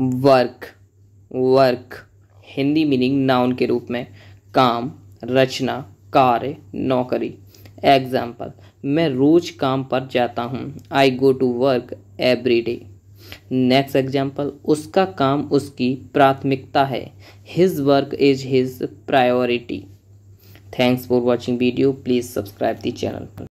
work work Hindi meaning noun के रूप में काम रचना कार्य नौकरी एग्जाम्पल मैं रोज काम पर जाता हूँ I go to work every day next example उसका काम उसकी प्राथमिकता है his work is his priority thanks for watching video please subscribe the channel